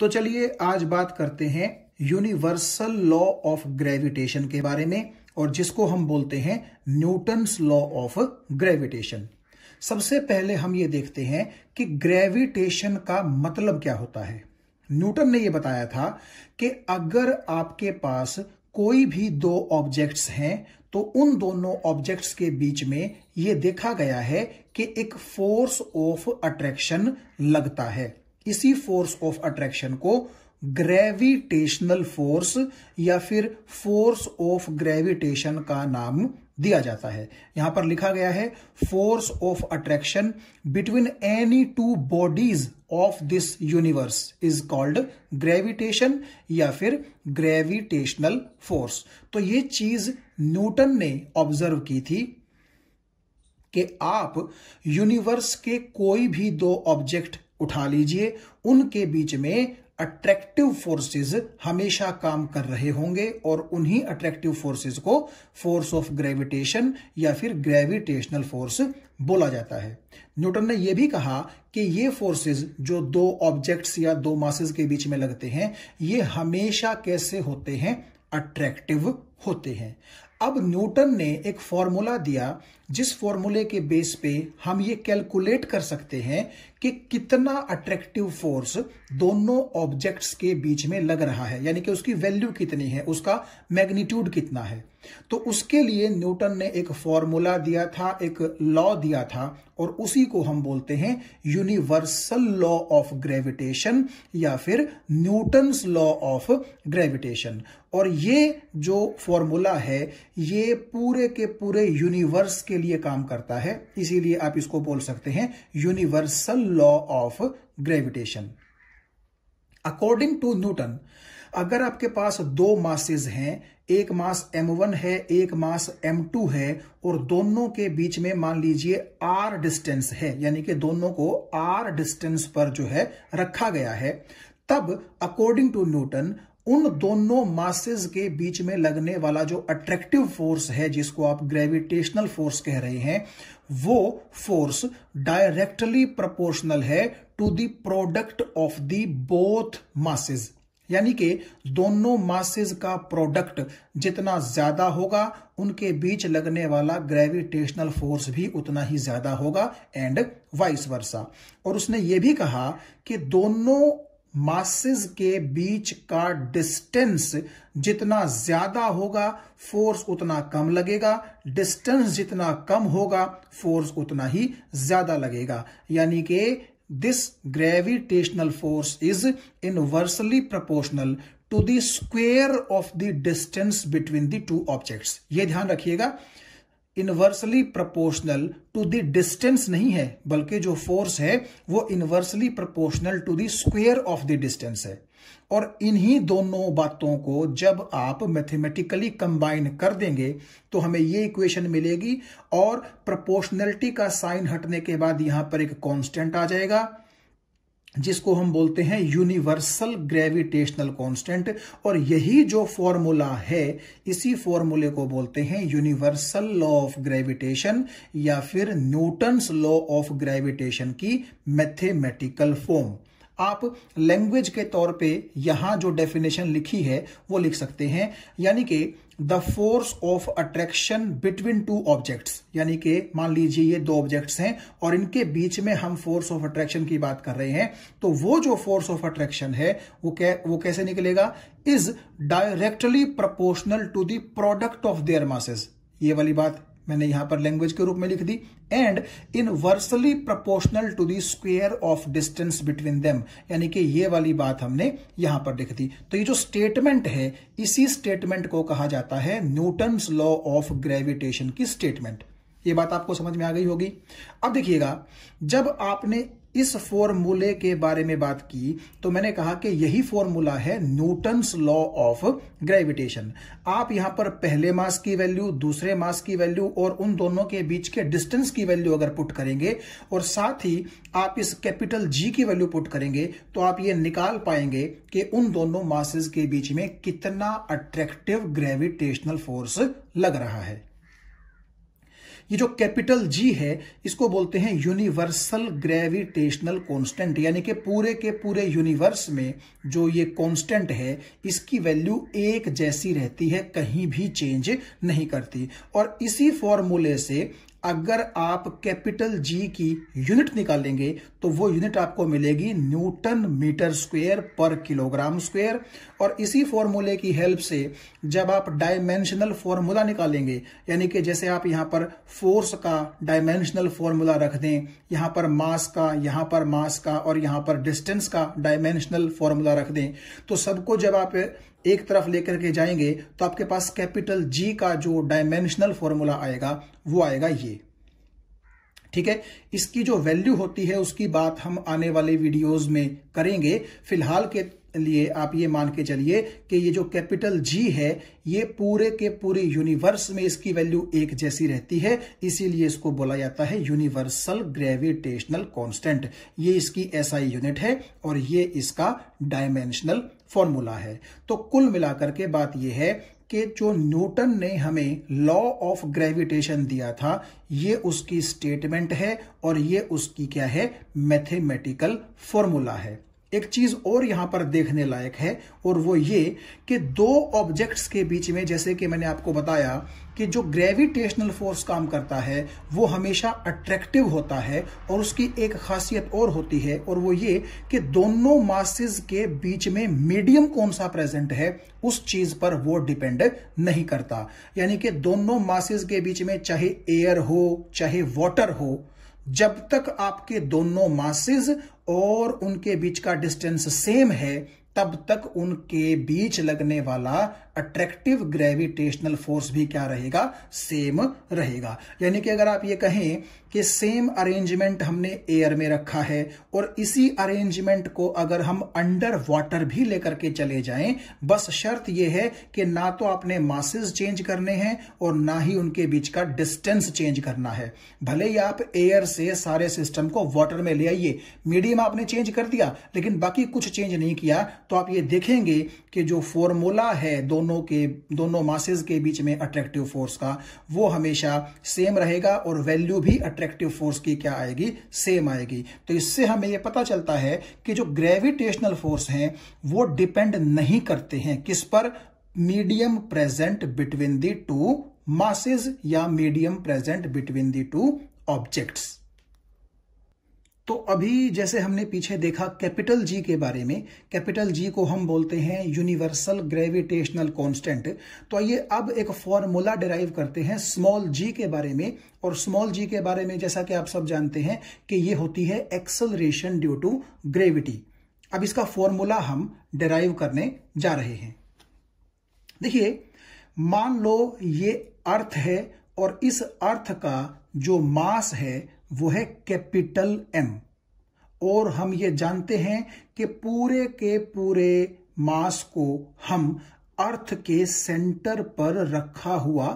तो चलिए आज बात करते हैं यूनिवर्सल लॉ ऑफ ग्रेविटेशन के बारे में और जिसको हम बोलते हैं न्यूटन्स लॉ ऑफ ग्रेविटेशन सबसे पहले हम ये देखते हैं कि ग्रेविटेशन का मतलब क्या होता है न्यूटन ने यह बताया था कि अगर आपके पास कोई भी दो ऑब्जेक्ट्स हैं तो उन दोनों ऑब्जेक्ट्स के बीच में यह देखा गया है कि एक फोर्स ऑफ अट्रैक्शन लगता है इसी फोर्स ऑफ अट्रैक्शन को ग्रेविटेशनल फोर्स या फिर फोर्स ऑफ ग्रेविटेशन का नाम दिया जाता है यहां पर लिखा गया है force of attraction between any two bodies of this universe is called gravitation या फिर ग्रेविटेशनल फोर्स तो ये चीज न्यूटन ने ऑब्जर्व की थी कि आप यूनिवर्स के कोई भी दो ऑब्जेक्ट उठा लीजिए उनके बीच में अट्रैक्टिव फोर्सेस हमेशा काम कर रहे होंगे और उन्हीं अट्रैक्टिव फोर्सेस को फोर्स ऑफ ग्रेविटेशन या फिर ग्रेविटेशनल फोर्स बोला जाता है न्यूटन ने यह भी कहा कि ये फोर्सेस जो दो ऑब्जेक्ट्स या दो मासेस के बीच में लगते हैं ये हमेशा कैसे होते हैं अट्रैक्टिव होते हैं अब न्यूटन ने एक फॉर्मूला दिया जिस फॉर्मूले के बेस पे हम ये कैलकुलेट कर सकते हैं कि कितना अट्रैक्टिव फोर्स दोनों ऑब्जेक्ट्स के बीच में लग रहा है यानी कि उसकी वैल्यू कितनी है उसका मैग्नीट्यूड कितना है तो उसके लिए न्यूटन ने एक फॉर्मूला दिया था एक लॉ दिया था और उसी को हम बोलते हैं यूनिवर्सल लॉ ऑफ ग्रेविटेशन या फिर न्यूटन्स लॉ ऑफ ग्रेविटेशन और ये जो फॉर्मूला है ये पूरे के पूरे यूनिवर्स के लिए काम करता है इसीलिए आप इसको बोल सकते हैं universal law of gravitation according to Newton अगर आपके पास दो मासेज हैं एक मास m1 है एक मास m2 है और दोनों के बीच में मान लीजिए r डिस्टेंस है यानी कि दोनों को r डिस्टेंस पर जो है रखा गया है तब अकॉर्डिंग टू न्यूटन उन दोनों मासेज के बीच में लगने वाला जो अट्रैक्टिव फोर्स है जिसको आप ग्रेविटेशनल फोर्स कह रहे हैं वो फोर्स डायरेक्टली प्रोपोर्शनल है to the product of the both masses यानी कि दोनों मासेज का प्रोडक्ट जितना ज्यादा होगा उनके बीच लगने वाला ग्रेविटेशनल फोर्स भी उतना ही ज्यादा होगा एंड वाइस वर्षा और उसने ये भी कहा कि दोनों मासेस के बीच का डिस्टेंस जितना ज्यादा होगा फोर्स उतना कम लगेगा डिस्टेंस जितना कम होगा फोर्स उतना ही ज्यादा लगेगा यानी कि this gravitational force is inversely proportional to the square of the distance between the two objects ये ध्यान रखिएगा inversely proportional to the distance नहीं है बल्कि जो फोर्स है वो inversely proportional to the square of the distance है और इन्हीं दोनों बातों को जब आप मैथमेटिकली कंबाइन कर देंगे तो हमें ये इक्वेशन मिलेगी और प्रोपोर्शनलिटी का साइन हटने के बाद यहां पर एक कांस्टेंट आ जाएगा जिसको हम बोलते हैं यूनिवर्सल ग्रेविटेशनल कांस्टेंट और यही जो फॉर्मूला है इसी फॉर्मूले को बोलते हैं यूनिवर्सल लॉ ऑफ ग्रेविटेशन या फिर न्यूटन्स लॉ ऑफ ग्रेविटेशन की मैथमेटिकल फॉर्म आप लैंग्वेज के तौर पे यहां जो डेफिनेशन लिखी है वो लिख सकते हैं यानी कि the force of attraction between two objects यानी कि मान लीजिए ये दो ऑब्जेक्ट्स हैं और इनके बीच में हम फोर्स ऑफ अट्रैक्शन की बात कर रहे हैं तो वो जो फोर्स ऑफ अट्रैक्शन है वो कै, वो कैसे निकलेगा is directly proportional to the product of their masses ये वाली बात मैंने यहां पर लैंग्वेज के रूप में लिख दी and inversely proportional to the square of distance between them यानी कि ये वाली बात हमने यहां पर लिख दी तो ये जो स्टेटमेंट है इसी स्टेटमेंट को कहा जाता है न्यूटन लॉ ऑफ ग्रेविटेशन की स्टेटमेंट ये बात आपको समझ में आ गई होगी अब देखिएगा जब आपने इस फॉर्मूले के बारे में बात की तो मैंने कहा कि यही फॉर्मूला है न्यूटन्स लॉ ऑफ ग्रेविटेशन आप यहां पर पहले मास की वैल्यू दूसरे मास की वैल्यू और उन दोनों के बीच के डिस्टेंस की वैल्यू अगर पुट करेंगे और साथ ही आप इस कैपिटल जी की वैल्यू पुट करेंगे तो आप ये निकाल पाएंगे कि उन दोनों मासेस के बीच में कितना अट्रैक्टिव ग्रेविटेशनल फोर्स लग रहा है ये जो कैपिटल जी है इसको बोलते हैं यूनिवर्सल ग्रेविटेशनल कांस्टेंट यानी कि पूरे के पूरे यूनिवर्स में जो ये कांस्टेंट है इसकी वैल्यू एक जैसी रहती है कहीं भी चेंज नहीं करती और इसी फॉर्मूले से अगर आप कैपिटल जी की यूनिट निकालेंगे तो वो यूनिट आपको मिलेगी न्यूटन मीटर स्क्वायर पर किलोग्राम स्क्वायर और इसी फॉर्मूले की हेल्प से जब आप डायमेंशनल फॉर्मूला निकालेंगे यानी कि जैसे आप यहां पर फोर्स का डायमेंशनल फॉर्मूला रख दें यहां पर मास का यहां पर मास का और यहां पर डिस्टेंस का डायमेंशनल फॉर्मूला रख दें तो सबको जब आप एक तरफ लेकर के जाएंगे तो आपके पास कैपिटल जी का जो डायमेंशनल फॉर्मूला आएगा वो आएगा ये ठीक है इसकी जो वैल्यू होती है उसकी बात हम आने वाले वीडियोस में करेंगे फिलहाल के लिए आप ये मान के चलिए कि ये जो कैपिटल जी है ये पूरे के पूरे यूनिवर्स में इसकी वैल्यू एक जैसी रहती है इसीलिए इसको बोला जाता है यूनिवर्सल ग्रेविटेशनल कांस्टेंट ये इसकी एसआई यूनिट है और ये इसका डायमेंशनल फॉर्मूला है तो कुल मिलाकर के बात यह है कि जो न्यूटन ने हमें लॉ ऑफ ग्रेविटेशन दिया था ये उसकी स्टेटमेंट है और ये उसकी क्या है मैथमेटिकल फॉर्मूला है एक चीज और यहां पर देखने लायक है और वो ये कि दो ऑब्जेक्ट्स के बीच में जैसे कि मैंने आपको बताया कि जो ग्रेविटेशनल फोर्स काम करता है वो हमेशा अट्रैक्टिव होता है और उसकी एक खासियत और होती है और वो ये कि दोनों मासेस के बीच में मीडियम कौन सा प्रेजेंट है उस चीज पर वो डिपेंड नहीं करता यानी कि दोनों मासिस के बीच में चाहे एयर हो चाहे वॉटर हो जब तक आपके दोनों मासिस और उनके बीच का डिस्टेंस सेम है तब तक उनके बीच लगने वाला अट्रैक्टिव ग्रेविटेशनल फोर्स भी क्या रहेगा सेम रहेगा यानी कि अगर आप ये कहें कि सेम अरेंजमेंट हमने एयर में रखा है और इसी अरेंजमेंट को अगर हम अंडर वाटर भी लेकर के चले जाएं बस शर्त यह है कि ना तो आपने मासेस चेंज करने हैं और ना ही उनके बीच का डिस्टेंस चेंज करना है भले ही आप एयर से सारे सिस्टम को वाटर में ले आइए मीडियम आपने चेंज कर दिया लेकिन बाकी कुछ चेंज नहीं किया तो आप ये देखेंगे कि जो फॉर्मूला है दो दोनों के दोनों मासेज के बीच में अट्रैक्टिव फोर्स का वो हमेशा सेम रहेगा और वैल्यू भी अट्रैक्टिव फोर्स की क्या आएगी सेम आएगी तो इससे हमें ये पता चलता है कि जो ग्रेविटेशनल फोर्स हैं वो डिपेंड नहीं करते हैं किस पर medium present between the two masses या medium present between the two objects तो अभी जैसे हमने पीछे देखा कैपिटल जी के बारे में कैपिटल जी को हम बोलते हैं यूनिवर्सल ग्रेविटेशनल कांस्टेंट तो आइए अब एक फॉर्मूला डिराइव करते हैं स्मॉल जी के बारे में और स्मॉल जी के बारे में जैसा कि आप सब जानते हैं कि ये होती है एक्सलरेशन ड्यू टू ग्रेविटी अब इसका फॉर्मूला हम डिराइव करने जा रहे हैं देखिए मान लो ये अर्थ है और इस अर्थ का जो मास है वो है कैपिटल एम और हम ये जानते हैं कि पूरे के पूरे मास को हम अर्थ के सेंटर पर रखा हुआ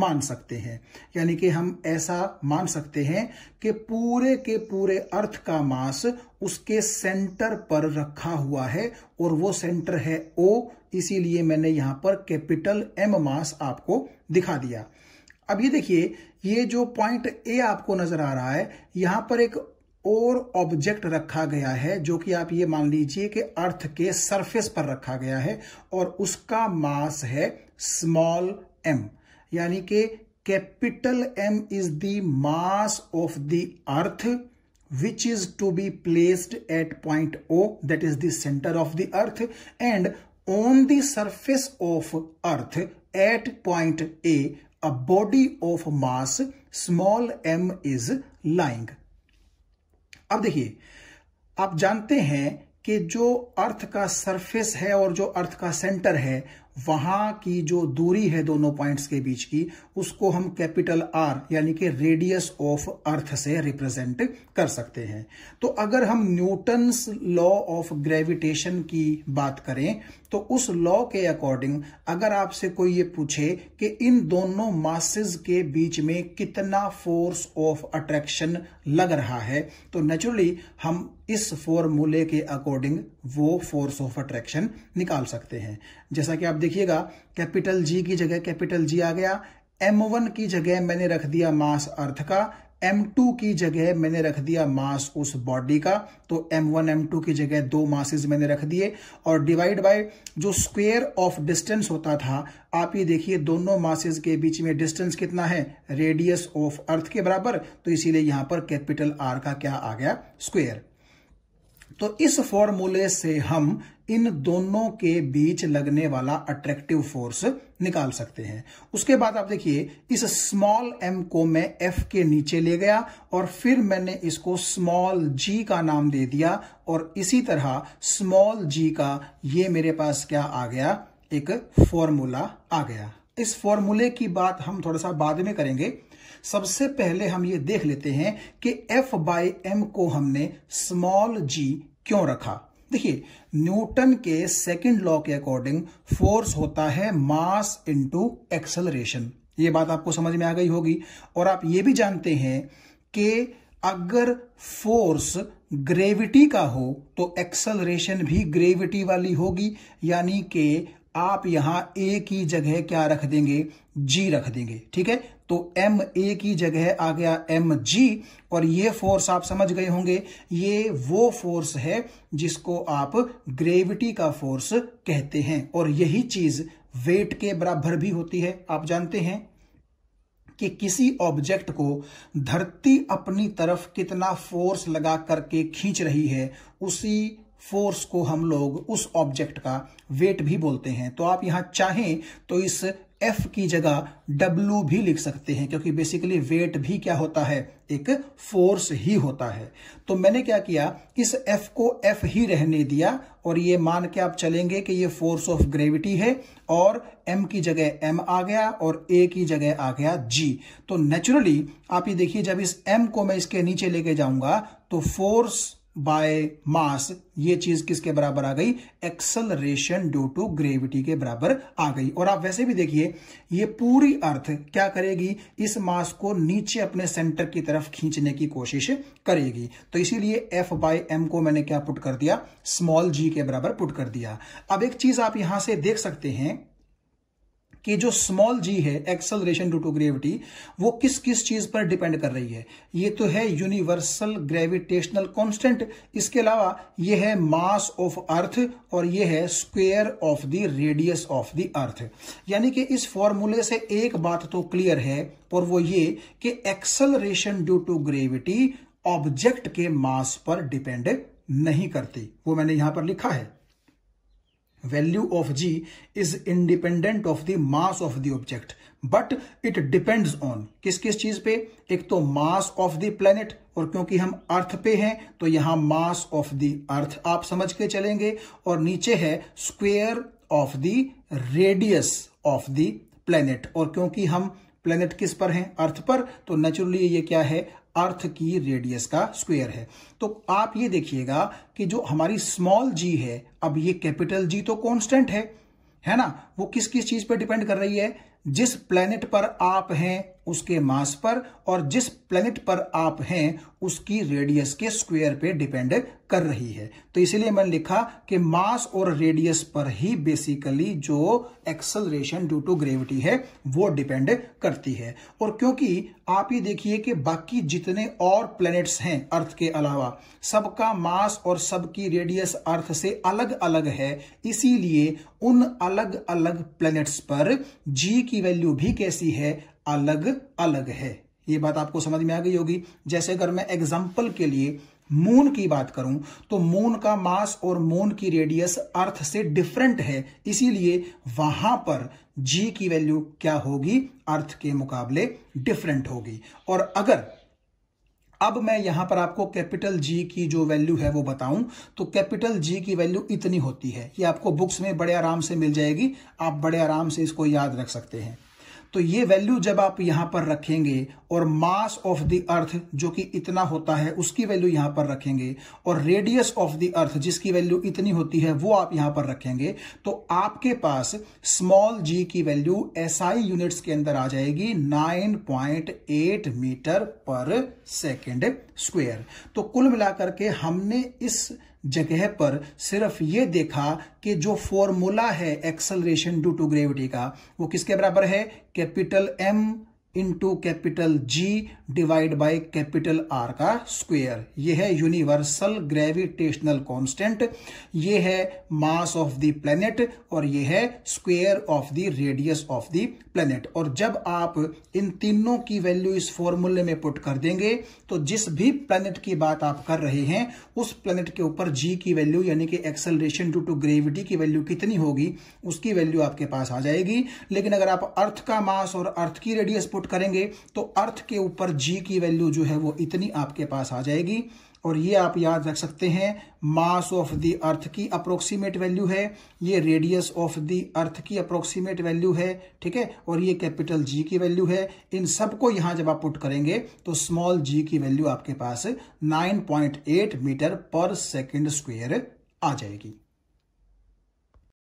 मान सकते हैं यानी कि हम ऐसा मान सकते हैं कि पूरे के पूरे अर्थ का मास उसके सेंटर पर रखा हुआ है और वो सेंटर है ओ इसीलिए मैंने यहां पर कैपिटल एम मास आपको दिखा दिया अब ये देखिए ये जो पॉइंट ए आपको नजर आ रहा है यहां पर एक और ऑब्जेक्ट रखा गया है जो कि आप ये मान लीजिए कि अर्थ के सरफेस पर रखा गया है और उसका मास है स्मॉल एम यानी कि capital M is the mass of the earth which is to be placed at point O that is the center of the earth, and on the surface of earth at point a body of mass small m is lying अब देखिए आप जानते हैं कि जो अर्थ का surface है और जो अर्थ का सेंटर है वहां की जो दूरी है दोनों पॉइंट्स के बीच की उसको हम कैपिटल आर यानी कि रेडियस ऑफ अर्थ से रिप्रेजेंट कर सकते हैं तो अगर हम न्यूटन्स लॉ ऑफ ग्रेविटेशन की बात करें तो उस लॉ के अकॉर्डिंग अगर आपसे कोई ये पूछे कि इन दोनों मासेस के बीच में कितना फोर्स ऑफ अट्रैक्शन लग रहा है तो नेचुरली हम इस फॉर्मूले के अकॉर्डिंग वो फोर्स ऑफ अट्रैक्शन निकाल सकते हैं जैसा कि आप देखिएगा कैपिटल जी की जगह कैपिटल जी आ गया एम वन की जगह मैंने रख दिया मास अर्थ का एम टू की जगह मैंने रख दिया मास उस बॉडी का तो एम वन एम टू की जगह दो मासेज मैंने रख दिए और डिवाइड बाय जो स्क्वेयर ऑफ डिस्टेंस होता था आप ये देखिए दोनों मासेज के बीच में डिस्टेंस कितना है रेडियस ऑफ अर्थ के बराबर तो इसीलिए यहां पर कैपिटल आर का क्या आ गया स्क्वेयर तो इस फॉर्मूले से हम इन दोनों के बीच लगने वाला अट्रैक्टिव फोर्स निकाल सकते हैं उसके बाद आप देखिए इस स्मॉल एम को मैं एफ के नीचे ले गया और फिर मैंने इसको स्मॉल जी का नाम दे दिया और इसी तरह स्मॉल जी का ये मेरे पास क्या आ गया एक फॉर्मूला आ गया इस फॉर्मूले की बात हम थोड़ा सा बाद में करेंगे सबसे पहले हम ये देख लेते हैं कि एफ बाई एम को हमने स्मॉल जी क्यों रखा देखिए न्यूटन के सेकंड लॉ के अकॉर्डिंग फोर्स होता है मास इनटू एक्सलरेशन ये बात आपको समझ में आ गई होगी और आप ये भी जानते हैं कि अगर फोर्स ग्रेविटी का हो तो एक्सलरेशन भी ग्रेविटी वाली होगी यानी कि आप यहां ए की जगह क्या रख देंगे जी रख देंगे ठीक है तो एम ए की जगह आ गया एम जी और ये फोर्स आप समझ गए होंगे ये वो फोर्स है जिसको आप ग्रेविटी का फोर्स कहते हैं और यही चीज वेट के बराबर भी होती है आप जानते हैं कि किसी ऑब्जेक्ट को धरती अपनी तरफ कितना फोर्स लगा करके खींच रही है उसी फोर्स को हम लोग उस ऑब्जेक्ट का वेट भी बोलते हैं तो आप यहां चाहें तो इस एफ की जगह डब्ल्यू भी लिख सकते हैं क्योंकि बेसिकली वेट भी क्या होता है एक फोर्स ही होता है तो मैंने क्या किया इस एफ को एफ ही रहने दिया और ये मान के आप चलेंगे कि ये फोर्स ऑफ ग्रेविटी है और एम की जगह एम आ गया और ए की जगह आ गया जी तो नेचुरली आप ये देखिए जब इस एम को मैं इसके नीचे लेके जाऊंगा तो फोर्स बाय मास ये चीज किसके बराबर आ गई एक्सलरेशन ड्यू टू ग्रेविटी के बराबर आ गई और आप वैसे भी देखिए ये पूरी अर्थ क्या करेगी इस मास को नीचे अपने सेंटर की तरफ खींचने की कोशिश करेगी तो इसीलिए एफ बाय एम को मैंने क्या पुट कर दिया स्मॉल जी के बराबर पुट कर दिया अब एक चीज आप यहां से देख सकते हैं कि जो स्मॉल जी है एक्सलरेशन टू टू ग्रेविटी वो किस किस चीज पर डिपेंड कर रही है ये तो है यूनिवर्सल ग्रेविटेशनल कांस्टेंट इसके अलावा ये है मास ऑफ अर्थ और ये है square of the radius of the earth यानी कि इस फॉर्मूले से एक बात तो क्लियर है और वो ये कि acceleration due to gravity object के मास पर डिपेंड नहीं करती वो मैंने यहां पर लिखा है value of G is independent of the mass of the object but it depends on किस किस चीज पे एक तो मास ऑफ द प्लेनेट और क्योंकि हम अर्थ पे हैं तो यहां मास ऑफ द अर्थ आप समझ के चलेंगे और नीचे है square of the radius of the planet और क्योंकि हम प्लेनेट किस पर हैं अर्थ पर तो नेचुरली ये क्या है अर्थ की रेडियस का स्क्वायर है तो आप ये देखिएगा कि जो हमारी स्मॉल जी है अब ये कैपिटल जी तो कांस्टेंट है है ना वो किस किस चीज पर डिपेंड कर रही है जिस प्लेनेट पर आप हैं उसके मास पर और जिस प्लेनेट पर आप हैं उसकी रेडियस के स्क्वायर पे डिपेंड कर रही है तो इसलिए मैंने लिखा कि मास और रेडियस पर ही बेसिकली जो एक्सलरेशन ड्यू टू ग्रेविटी है वो डिपेंड करती है और क्योंकि आप ये देखिए कि बाकी जितने और प्लैनेट्स हैं अर्थ के अलावा सबका मास और सबकी रेडियस अर्थ से अलग अलग है इसीलिए उन अलग अलग प्लैनेट्स पर जी की वैल्यू भी कैसी है अलग अलग है ये बात आपको समझ में आ गई होगी जैसे अगर मैं एग्जाम्पल के लिए मून की बात करूं तो मून का मास और मून की रेडियस अर्थ से डिफरेंट है इसीलिए वहां पर जी की वैल्यू क्या होगी अर्थ के मुकाबले डिफरेंट होगी और अगर अब मैं यहां पर आपको कैपिटल जी की जो वैल्यू है वो बताऊं तो कैपिटल जी की वैल्यू इतनी होती है ये आपको बुक्स में बड़े आराम से मिल जाएगी आप बड़े आराम से इसको याद रख सकते हैं तो ये वैल्यू जब आप यहां पर रखेंगे और मास ऑफ द अर्थ जो कि इतना होता है उसकी वैल्यू यहां पर रखेंगे और रेडियस ऑफ द अर्थ जिसकी वैल्यू इतनी होती है वो आप यहां पर रखेंगे तो आपके पास स्मॉल जी की वैल्यू एसआई यूनिट्स के अंदर आ जाएगी 9.8 मीटर पर सेकेंड स्क्वेयर तो कुल मिलाकर के हमने इस जगह पर सिर्फ ये देखा कि जो फॉर्मूला है एक्सलरेशन ड्यू टू ग्रेविटी का वो किसके बराबर है capital M into capital G divide by capital R का स्क्वेयर यह है यूनिवर्सल ग्रेविटेशनल कॉन्स्टेंट ये है मास ऑफ द प्लेनेट और यह है square of the radius of the planet और जब आप इन तीनों की वैल्यू इस फॉर्मूले में पुट कर देंगे तो जिस भी प्लेनेट की बात आप कर रहे हैं उस प्लेनेट के ऊपर जी की वैल्यू यानी कि एक्सलरेशन ड्यू टू ग्रेविटी की वैल्यू कितनी होगी उसकी वैल्यू आपके पास आ जाएगी लेकिन अगर आप अर्थ का मास और अर्थ की रेडियस पुट पुट करेंगे तो अर्थ के ऊपर जी की वैल्यू जो है वो इतनी आपके पास आ जाएगी और ये आप याद रख सकते हैं मास ऑफ द अर्थ की अप्रोक्सीमेट वैल्यू है ये रेडियस ऑफ द अर्थ की अप्रोक्सीमेट वैल्यू है ठीक है और ये कैपिटल जी की वैल्यू है इन सबको यहां जब आप पुट करेंगे तो स्मॉल जी की वैल्यू आपके पास 9.8 मीटर पर सेकंड स्क्वायर आ जाएगी